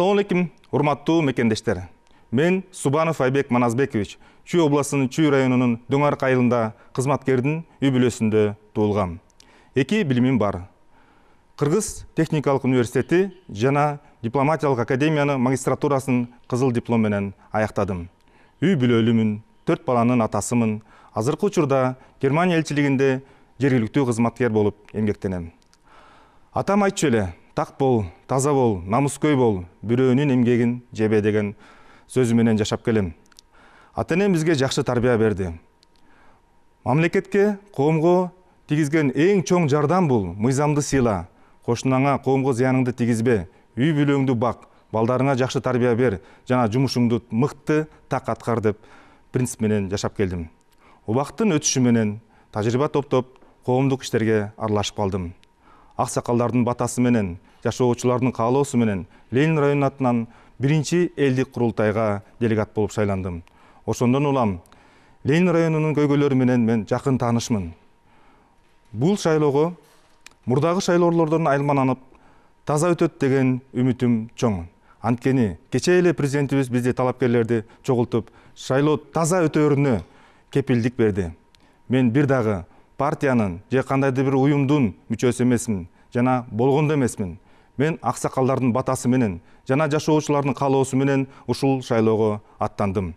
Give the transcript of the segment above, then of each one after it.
алейкум урматтуу мекендештер мен субанов айбек маназбекович чүй областынын чүй районунун дөңарк айылында кызматкердин үй бүлөсүндө туулгам эки билимим бар кыргыз техникалык университеті жана Дипломатиялық академияны магистратурасын қызыл диплом менен аяктадым үй бүлөлүүмүн төрт баланын атасымын азыркы учурда германия элчилигинде жергиликтүү кызматкер болуп эмгектенем атам айтчу эле так бол таза бол намыскөй бол бирөөнүн эмгегин жебе деген сөзү менен жашап келем ата энем бизге жакшы тарбия берди мамлекетке коомго тийгизген эң чоң жардам бул мыйзамды сыйла кошунаңа коомго зыяныңды тийгизбе үй бүлөңдү бак балдарыңа жакшы тарбия бер жана жумушуңду мыкты так аткар деп принцип менен жашап келдим убакыттын өтүшү менен тажрыйба топтоп коомдук иштерге аралашып калдым ақсақалдардың батасыменен жашоочулардын менен, ленин районын атынан биринчи элдик құрылтайға делегат болып шайландым ошондон улам ленин районунун көйгөйлөрү менен мен жакын таанышмын бул шайлоого мурдагы шайлоолордон аймананып таза өтөт деген үмүтүм чоң анткени кечээ эле президентибиз бизди талапкерлерди чогултуп шайлоо таза өтөөрүнө кепилдик берди мен бир дагы партиянын же кандайдыр бир уюмдун мүчөсү эмесмин жана болгондо эмесмин мен аксакалдардын батасы менен жана жашоочулардын каалоосу менен ушул шайлоого аттандым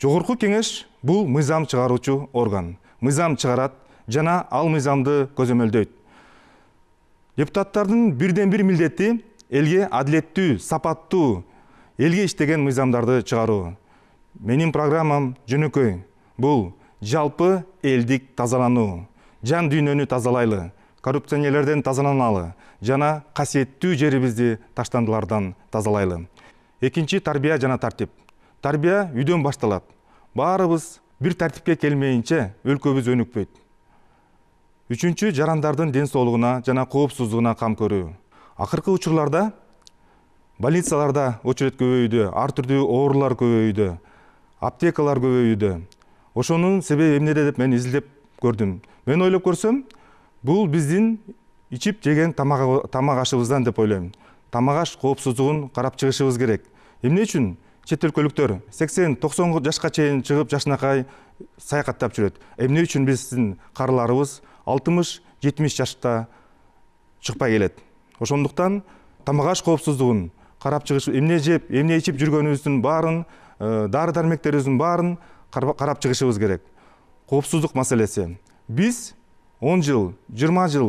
жогорку кеңеш бул мыйзам чыгаруучу орган мыйзам чыгарат жана ал мыйзамды көзөмөлдөйт депутаттардын бирден бир милдети элге адилеттүү сапаттуу элге иштеген мыйзамдарды чыгаруу менин программам жөнөкөй бул жалпы элдик тазалануу жан дүйнөнү тазалайлы коррупционерлерден тазаланалы жана касиеттүү жерибизди таштандылардан тазалайлы экинчи тарбия жана тартип тарбия үйдөн башталат баарыбыз бир тартипке келмейинче өлкөбүз өнүкпөйт үчүнчү жарандардын ден соолугуна жана коопсуздугуна кам көрүү акыркы учурларда больницаларда очередь көбөйүүдө ар түрдүү оорулар көбөйүүдө аптекалар көбөйүүдө ошонун себеби эмнеде деп мен изилдеп көрдүм мен ойлоп көрсөм бул биздин ичип жеген тамак ашыбыздан деп ойлойм тамак аш коопсуздугун карап чыгышыбыз керек эмне үчүн чет өлкөлүктөр сексен токсон жашка чейин чыгып жашынакай саякаттап жүрөт эмне үчүн биздин карыларыбыз алтымыш жетимиш жашта чыкпай келет ошондуктан тамак аш коопсуздугун карап чыгыш эмне жеп эмне ичип жүргөнүбүздүн баарын э, дары дармектерибиздин баарын қарап чыгышыбыз керек қауіпсіздік мәселесі біз 10 жыл 20 жыл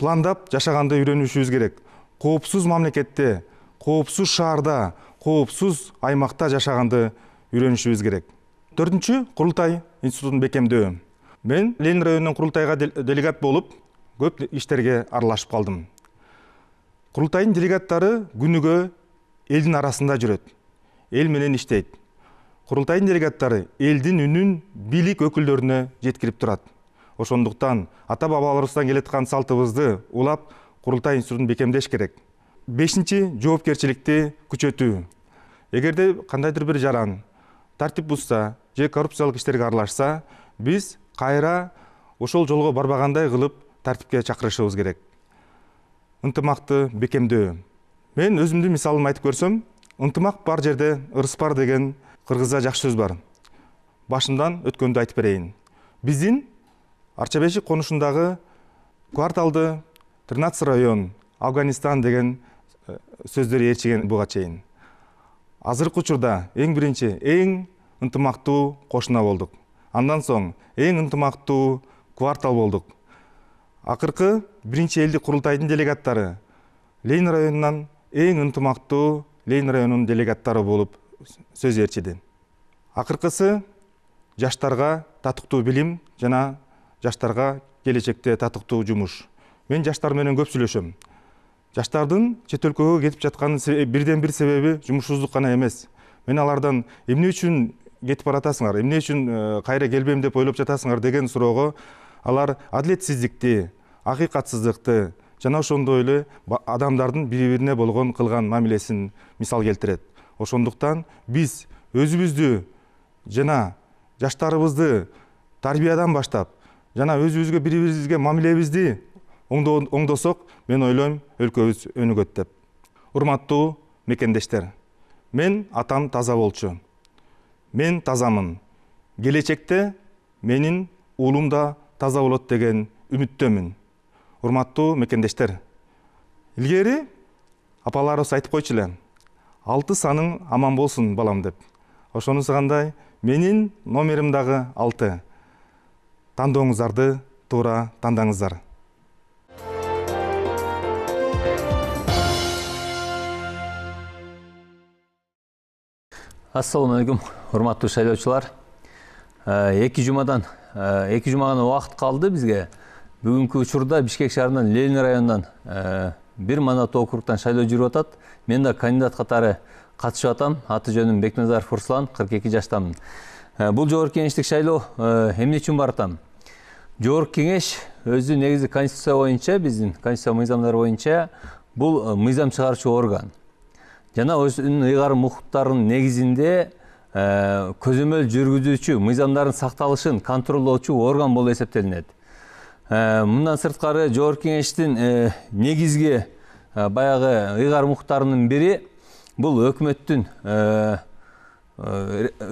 пландап жашағанды үйренушіміз керек қауіпсіз мемлекетте қауіпсіз шаарда қауіпсіз аймақта жашағанды үйрөнүшүбүз керек төртінші құрылтай институтын бекемдөө мен ленин районунун құрылтайға делегат болып көп іштерге аралашып қалдым құрылтайдың делегаттары күнүгө элдин арасында жүрөт эл менен иштейт құрылтайдың делегаттары елдің үнін билік өкілдеріне жеткіріп тұрады ошондуктан ата бабаларыбыздан келеатқан салтыбызды улап құрылтай институтун бекемдеш керек бешинчи жоопкерчиликти күчөтүү эгерде кандайдыр бир жаран тартип бузса же коррупциялык иштерге аралашса биз кайра ошол жолго барбагандай кылып тартипке чакырышыбыз керек ынтымакты бекемдөө мен өзүмдүн мисалымды айтып көрсөм ынтымак бар жерде ырыс бар деген қырғызда жақсы сөз бар башымдан өткөндү айтып берейін биздин арчабешик конушундагы кварталды 13 район афганистан деген э, сөздөр ээрчиген буга чейин азыркы учурда эң биринчи эң ынтымактуу кошуна болдук андан соң эң ынтымактуу квартал болдук акыркы биринчи элдик курултайдын делегаттары ленин районунан эң ынтымактуу ленин районунун делегаттары болуп сөз ээрчиди акыркысы жаштарга татыктуу билим жана жаштарга келечекте татыктуу жумуш мен жаштар менен көп сүйлөшөм жаштардын чет өлкөгө кетип жатканын бирден бир себеби жумушсуздук гана эмес мен алардан эмне үчүн кетип баратасыңар эмне үчүн э, кайра келбейм деп ойлоп жатасыңар деген суроого алар адилетсиздикти акыйкатсыздыкты жана ошондой эле адамдардын бири бирине болгон кылган мамилесин мисал келтирет ошондуктан биз өзүбүздү жана жаштарыбызды тарбиядан баштап жана өзүбүзгө бири бирибизге мамилебизди оңдосок мен ойлойм өлкөбүз өнүгөт деп урматтуу мекендештер мен атам таза болчу мен тазамын келечекте менин уулум да таза болот деген үмүттөмүн урматтуу мекендештер илгери апаларыбыз айтып койчу эле алты саның аман болсын балам деп ошонусу кандай менин номерим дагы алты тандооңуздарды туура тандаңыздар алейкум урматтуу шайлоочулар эки жумадан эки жума гана убакыт калды бизге бүгүнкү учурда бишкек шаарынан ленин районунан э, бир мандат округтан шайлоо жүрүп атат мен да кандидат катары катышып атам аты жөнүм бекназаров руслан кырк эки жаштамын ә, бул жогорку кеңештик шайлоо эмне ә, үчүн барып атам жогорку кеңеш өзү негизи конституция боюнча биздин конституция мыйзамдары боюнча бул ә, мыйзам чыгаруучу орган жана өзүнүн ыйгарым укуктарынын негизинде көзөмөл жүргүзүүчү мыйзамдардын сакталышын контролдоочу орган болуп эсептелинет Ә, мындан сырткары жогорку кеңештин ә, негизги ә, баягы ыйгар укуктарынын бири бул өкмөттүн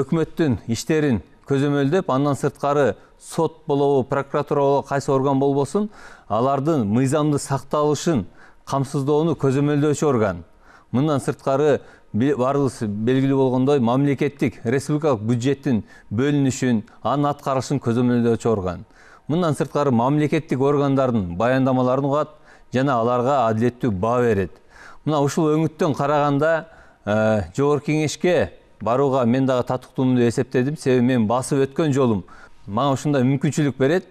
өкмөттүн иштерин көзөмөлдөп андан сырткары сот болобу прокуратура болобу кайсы орган болбосун алардын мыйзамдуу сакталышын камсыздоону көзөмөлдөөчү орган мындан сырткары баарыбыз белгилүү болгондой мамлекеттик республикалык бюджеттин бөлүнүшүн анын аткарылышын көзөмөлдөөчү орган Мұндан сырткары мамлекеттік органдардың баяндамаларын угат және аларға адилеттүү баға береді. мына ушул өңүттөн караганда э, жогорку кеңешке баруға мен дагы татыктуумду эсептедим себеби мен басып өткөн жолум мага ушундай мүмкүнчүлүк берет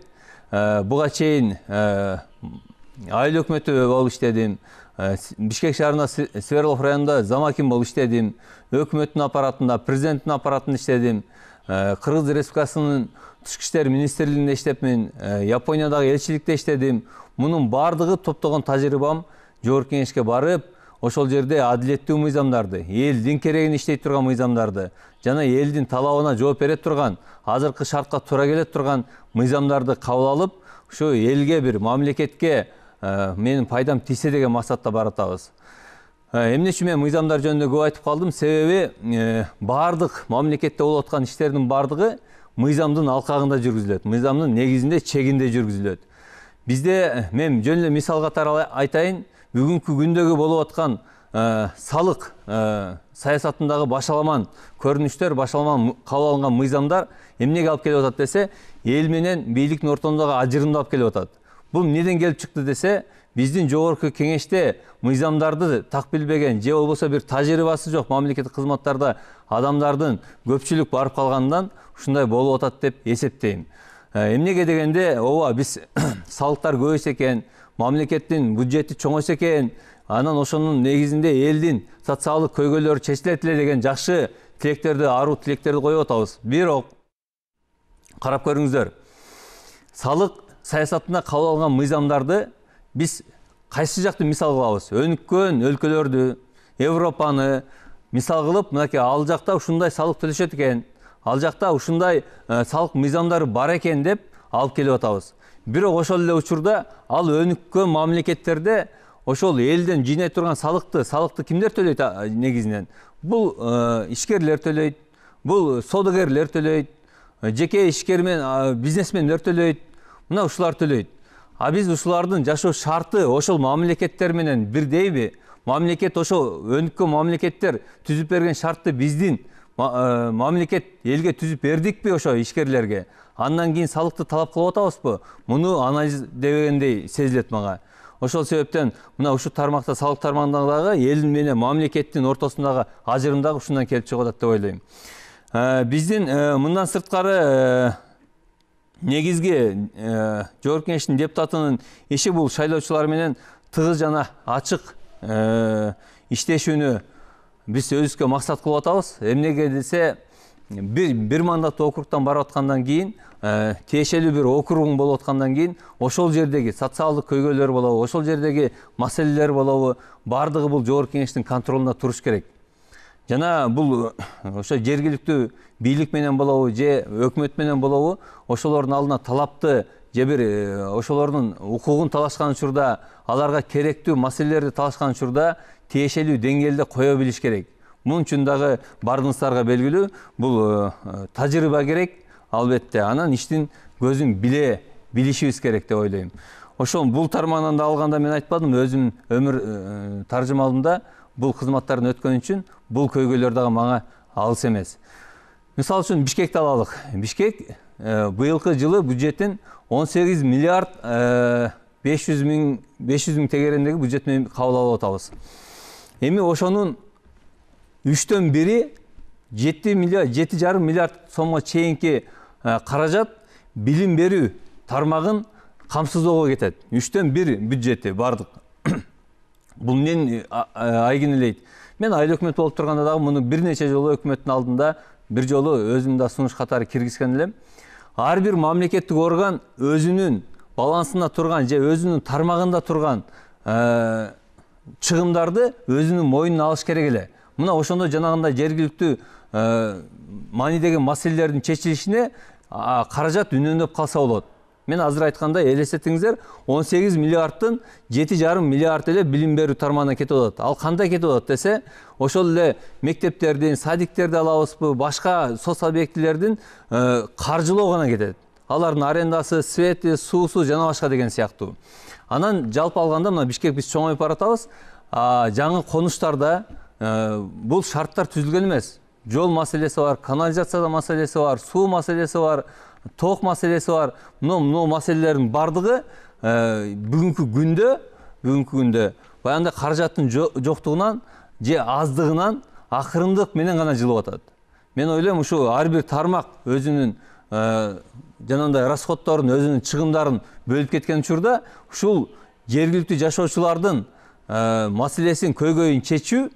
э, буга чейин э, айыл өкмөтү болуп иштедим бишкек шаарында сверлов районунда замакин болуп иштедим өкмөттүн аппаратында президенттин аппаратында иштедим кыргыз э, республикасынын тышкы иштер министрлигинде иштепмин мен э, япониядагы элчиликте иштедим мунун баардыгы топтогон тажрыйбам жогорку кеңешке барып ошол жерде адилеттүү мыйзамдарды элдин керегине иштей турган мыйзамдарды жана элдин талабына жооп бере турган азыркы шартка туура келе турган мыйзамдарды кабыл алып ушу элге бир мамлекетке э, менин пайдам тийсе деген максатта баратабыз үчүн э, мен мыйзамдар жөнүндө көп айтып калдым себеби э, баардык мамлекетте болуп аткан иштердин баардыгы мыйзамдын алкагында жүргүзүлөт мыйзамдын негизинде чегинде жүргүзүлөт бизде э, мен жөн эле мисал катары айтайын бүгүнкү күндөгү болуп аткан салык саясатындагы башаламан көрүнүштөр башаламан кабыл алынган мыйзамдар эмнеге алып келип атат десе эл менен бийликтин ортосундагы ажырымды алып келип атат бул эмнеден келип чыкты десе биздин жогорку кеңеште мыйзамдарды билбеген же болбосо бир тажрыйбасы жок мамлекеттик кызматтарда адамдардын көпчүлүк барып калганынан ушундай болуп атат деп эсептейм э, эмнеге дегенде ооба биз салыктар көбөйсө экен мамлекеттин бюджети чоңойсо экен анан ошонун негизинде элдин социалдык көйгөйлөрү чечилет эле деген жакшы тилектерди ару тилектерди коюп атабыз бирок карап көрүңүздөр салык саясатына кабыл алган мыйзамдарды біз қайсы жақты мысал қыламыз өніккен өлкөлөрдү европаны мысал кылып мынакей ал жакта ушундай салык төлөшөт экен ал жакта ушундай э, салык мыйзамдары бар экен деп алып келип атабыз бирок ошол эле учурда ал өнүккөн мамлекеттерде ошол элден жыйнай турган салыкты салыкты кимдер төлөйт негизинен бул э, ишкерлер төлөйт бул соодагерлер төлөйт э, жеке ишкермен бизнесмендер төлөйт мына ушулар төлөйт а биз ушулардын жашоо шарты ошол мамлекеттер менен бирдейби мамлекет ошол өнүккөн мамлекеттер түзүп берген шартты биздин ә, мамлекет элге түзүп бердикпи ошо ишкерлерге андан кейін салықты талап кылып атабызбы муну анализ дегендей сезилет мага ошол себептен мына ушул тармакта салык тармагындагы эл менен мамлекеттин ортосундагы ажырым дагы ушундан келип чыгып деп ойлойм биздин мындан ә, ә, сырткары Негізге ә, жогорку кеңештин депутатынын иши бул шайлоочулар менен тыгыз жана ачык иштешүүнү биз өзүбүзгө максат кылып атабыз эмнеге десе бир бир мандаттуу округтан барып аткандан кийин тиешелүү бир округуң болуп аткандан кийин ошол жердеги социалдык көйгөйлөр болобу ошол жердеги маселелер болобу бардығы бул жогорку кеңештин контролунда туруш керек жана бұл э, ошо жергиликтүү бийлик менен болобу же өкмөт менен болобу ошолордун алдына талапты же бир э, ошолордун укугун талашкан учурда аларга керектүү маселелерди талашкан учурда тиешелүү деңгээлде кое билиш керек мун үчүн дагы баардыгыңыздарга белгилүү бул э, тажрыйба керек албетте анан иштин көзүн биле билишибиз керек деп ойлойм ошол бул тарманан да алганда мен айтпадым өзүм өмүр таржымалымда бул кызматтардан өткөн үчүн бұл көйгөйлөр дагы мага алыс эмес мисалы үчүн Бішкек алалык бишкек быйылкы жылы бюджеттин 18 миллиард 500 миң 500 бүджетмен қаулалы бюджет менен кабыл алып атабыз эми ошонун миллиард жети чейінке миллиард сомго чейинки каражат билим берүү тармагын Үштен кетет үчтөн бардық. бюджети бұл нені айгинелейді мен айыл өкмөт болуп турганда дагы муну бир нече жолу өкмөттүн алдында бир жолу өзүм да сунуш катары киргизген элем ар бир мамлекеттик орган өзүнүн балансында турган же өзүнүн тармагында турган ә, чыгымдарды өзүнүн мойнуна алыш керек эле мына ошондо жанагындай жергиликтүү ә, маанидеги маселелердин чечилишине каражат үнөмдөп калса болот мен азыр айткандай элестетиңиздер он сегиз миллиардтын жети жарым миллиард эле билим берүү тармагына кетип атат ал кандай кетип атат десе ошол эле мектептердин садиктерди алабызбы башка соц объектилердин каржылоо э, гана кетет алардын арендасы свети суусу жана башка деген сыяктуу анан жалпы алганда мына бишкек биз чоңоюп баратабыз жаңы конуштарда э, бул шарттар түзүлгөн эмес жол маселеси бар канализация маселеси бар суу маселеси бар тоқ мәселесі бар мынау мынау мәселелердің барлығы ә, э, бүгінгі күнде бүгінгі күнде баяғыдай қаражаттың жоқтығынан же аздығынан ақырындық менен ғана жылып атады мен ойлаймын ушу әрбір тармақ өзінің ә, э, жанагындай расходторун өзінің чыгымдарын бөліп кеткен учурда ушул жергілікті жашоочулардын ә, э, мәселесін көйгөйүн чечүү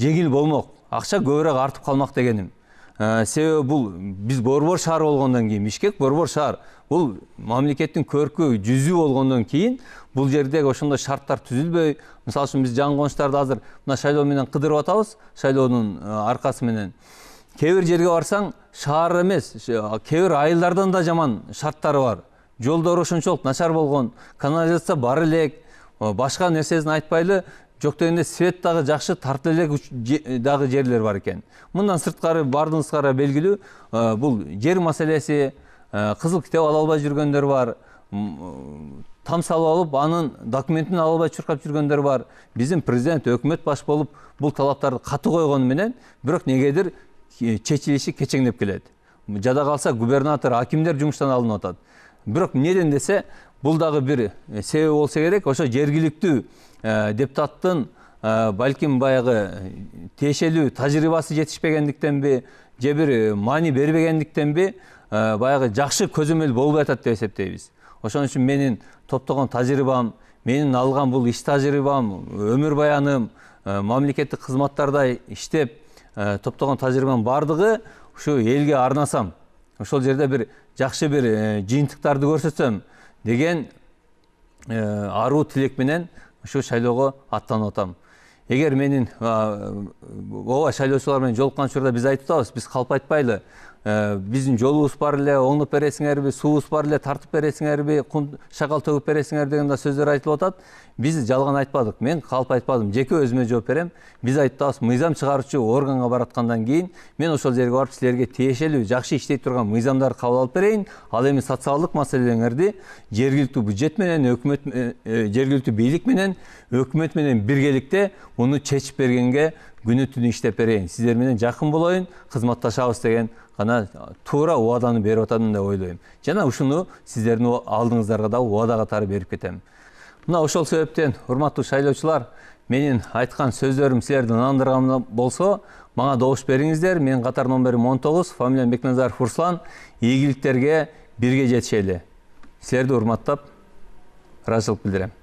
жеңіл болмок ақша көбірек артып қалмақ дегеним ә, себебі бұл біз борбор шаар болғаннан кейін бишкек борбор шаар бұл мамлекеттің көркі жүзі болгондон кейін бұл жердегі ошондой шарттар түзүлбөй мисалы үчүн биз жаңы конуштарды азыр мына шайлоо менен кыдырып атабыз шайлоонун ә, аркасы менен кээ бир жерге барсаң шаар эмес кээ бир айылдардан да жаман шарттары бар жолдору ошончолук начар болгон канализация бар элек башка нерсесин айтпайлы жок дегенде свет дагы жакшы тартыла элек дагы жерлер бар экен мындан сырткары баардыгыңызга белгилүү э, бул жер маселеси э, кызыл китеп ала албай жүргөндөр бар э, там салып алып анын документин ала албай чуркап жүргөндөр бар биздин президент өкмөт баш болуп бул талаптарды катуу койгону менен бирок негедир чечилиши кечеңдеп келет жада калса губернатор акимдер жумуштан алынып атат бирок эмнеден десе бул дагы бир себеби болсо керек ошо жергиликтүү депутаттын балким баягы тиешелүү тажрыйбасы жетишпегендиктенби же бир маани бербегендиктенби баягы жакшы көзөмөл болбой атат деп эсептейбиз ошон үчүн менин топтогон тажрыйбам менин алган бул иш тажрыйбам өмүр баяным мамлекеттик кызматтарда иштеп топтогон тажрыйбамдын баардыгы ушу элге арнасам ошол жерде бир жакшы бир жыйынтыктарды көрсөтсөм деген аруу тилек менен ушул шайлоого аттанып атам эгер менин ооба шайлоочулар менен жолуккан учурда биз айтып атабыз биз калп айтпайлы биздин жолубуз бар эле оңдоп бересиңерби суубуз бар эле тартып бересиңерби кум шагал төгүп бересиңер деген да сөздөр айтылып атат биз жалган айтпадык мен калп айтпадым жеке өзүмө жооп берем биз айтабыз мыйзам чыгаруучу органға бараткандан кейін, мен ошол жерге барып силерге тиешелүү жакшы иштей турган мыйзамдарды кабыл алып берейин ал эми социалдык мәселелерді жергиликтүү бюджет менен өкмөт жергиликтүү бийлик менен өкмөт менен биргеликте муну чечип бергенге күнү түнү иштеп берейин сиздер менен жакын болоюн кызматташабыз деген гана туура убаданы берип атам деп ойлойм жана ушуну сиздердин алдыңыздарга да убада катары берип кетем мына ошол себептен урматтуу шайлоочулар менин айткан сөздөрүм силерди ынандырган болсо мага добуш бериңиздер менин катар номерим он тогуз фамилиям бекназаров руслан ийгиликтерге бирге жетишели силерди урматтап ыраазычылык билдирем